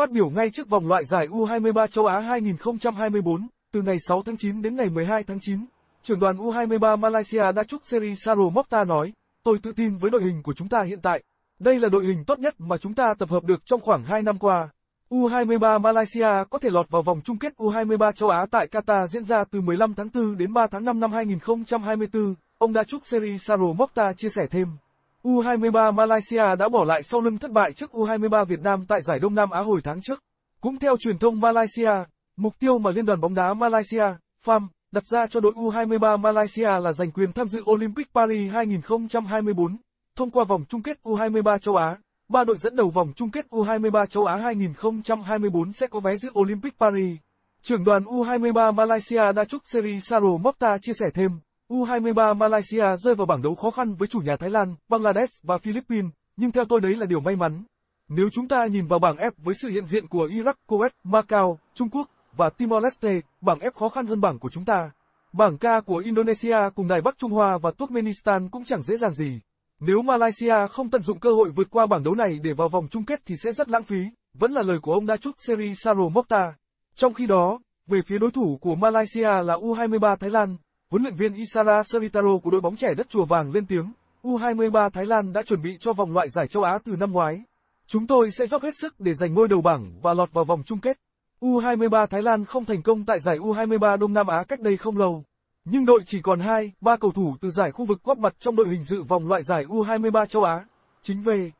Phát biểu ngay trước vòng loại giải U23 châu Á 2024, từ ngày 6 tháng 9 đến ngày 12 tháng 9, trưởng đoàn U23 Malaysia đã chúc Seri Saro Mokta nói, tôi tự tin với đội hình của chúng ta hiện tại. Đây là đội hình tốt nhất mà chúng ta tập hợp được trong khoảng 2 năm qua. U23 Malaysia có thể lọt vào vòng chung kết U23 châu Á tại Qatar diễn ra từ 15 tháng 4 đến 3 tháng 5 năm 2024, ông đã chúc Seri Saro Mokta chia sẻ thêm. U23 Malaysia đã bỏ lại sau lưng thất bại trước U23 Việt Nam tại giải Đông Nam Á hồi tháng trước. Cũng theo truyền thông Malaysia, mục tiêu mà Liên đoàn bóng đá Malaysia, FAM, đặt ra cho đội U23 Malaysia là giành quyền tham dự Olympic Paris 2024. Thông qua vòng chung kết U23 châu Á, ba đội dẫn đầu vòng chung kết U23 châu Á 2024 sẽ có vé dự Olympic Paris. Trưởng đoàn U23 Malaysia Dachuk Seri Saro Mokta chia sẻ thêm. U23 Malaysia rơi vào bảng đấu khó khăn với chủ nhà Thái Lan, Bangladesh và Philippines, nhưng theo tôi đấy là điều may mắn. Nếu chúng ta nhìn vào bảng F với sự hiện diện của Iraq, Kuwait, Macau, Trung Quốc và Timor Leste, bảng F khó khăn hơn bảng của chúng ta. Bảng K của Indonesia cùng Đài Bắc Trung Hoa và Turkmenistan cũng chẳng dễ dàng gì. Nếu Malaysia không tận dụng cơ hội vượt qua bảng đấu này để vào vòng chung kết thì sẽ rất lãng phí, vẫn là lời của ông Nachuk Seri Saro Mokta. Trong khi đó, về phía đối thủ của Malaysia là U23 Thái Lan, Huấn luyện viên Isara Seritaro của đội bóng trẻ đất Chùa Vàng lên tiếng, U23 Thái Lan đã chuẩn bị cho vòng loại giải châu Á từ năm ngoái. Chúng tôi sẽ dốc hết sức để giành ngôi đầu bảng và lọt vào vòng chung kết. U23 Thái Lan không thành công tại giải U23 Đông Nam Á cách đây không lâu. Nhưng đội chỉ còn 2, 3 cầu thủ từ giải khu vực góp mặt trong đội hình dự vòng loại giải U23 châu Á. Chính về